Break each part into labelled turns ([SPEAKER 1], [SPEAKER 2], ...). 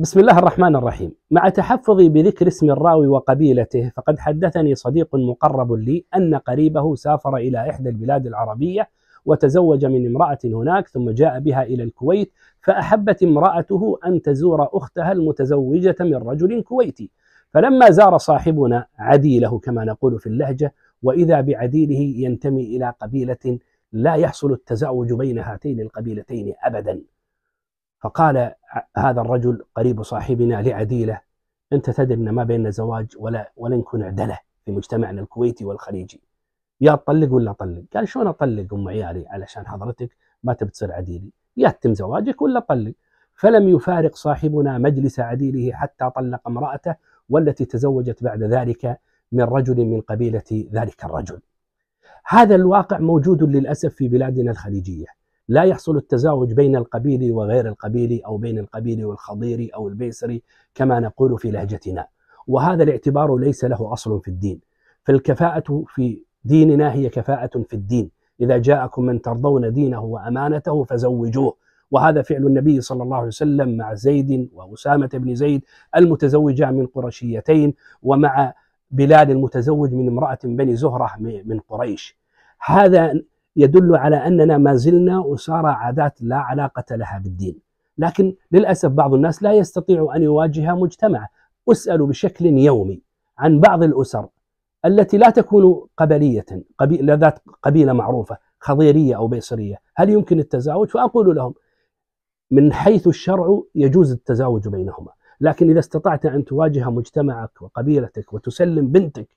[SPEAKER 1] بسم الله الرحمن الرحيم مع تحفظي بذكر اسم الراوي وقبيلته فقد حدثني صديق مقرب لي أن قريبه سافر إلى إحدى البلاد العربية وتزوج من امرأة هناك ثم جاء بها إلى الكويت فأحبت امرأته أن تزور أختها المتزوجة من رجل كويتي فلما زار صاحبنا عديله كما نقول في اللهجة وإذا بعديله ينتمي إلى قبيلة لا يحصل التزاوج بين هاتين القبيلتين أبدا فقال هذا الرجل قريب صاحبنا لعديله انت تدري ان ما بيننا زواج ولا ولا نكون عدله في مجتمعنا الكويتي والخليجي يا تطلق ولا طلق قال شلون اطلق ام عيالي علشان حضرتك ما تبي تصير عديلي يا تتم زواجك ولا طلق فلم يفارق صاحبنا مجلس عديله حتى طلق امراته والتي تزوجت بعد ذلك من رجل من قبيله ذلك الرجل هذا الواقع موجود للاسف في بلادنا الخليجيه لا يحصل التزاوج بين القبيلي وغير القبيلي أو بين القبيلي والخضيري أو البيسري كما نقول في لهجتنا وهذا الاعتبار ليس له أصل في الدين فالكفاءة في ديننا هي كفاءة في الدين إذا جاءكم من ترضون دينه وأمانته فزوجوه وهذا فعل النبي صلى الله عليه وسلم مع زيد وأسامة بن زيد المتزوجان من قرشيتين ومع بلال المتزوج من امرأة بني زهرة من قريش هذا يدل على أننا ما زلنا أسارى عادات لا علاقة لها بالدين لكن للأسف بعض الناس لا يستطيع أن يواجه مجتمع أسأل بشكل يومي عن بعض الأسر التي لا تكون قبلية قبيلة ذات قبيلة معروفة خضيرية أو بيصرية هل يمكن التزاوج فأقول لهم من حيث الشرع يجوز التزاوج بينهما لكن إذا استطعت أن تواجه مجتمعك وقبيلتك وتسلم بنتك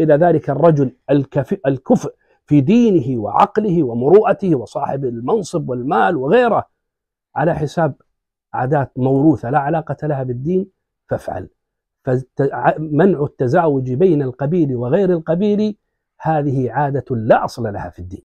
[SPEAKER 1] إلى ذلك الرجل الكفء في دينه وعقله ومروءته وصاحب المنصب والمال وغيره على حساب عادات موروثه لا علاقه لها بالدين فافعل فمنع التزاوج بين القبيل وغير القبيل هذه عاده لا اصل لها في الدين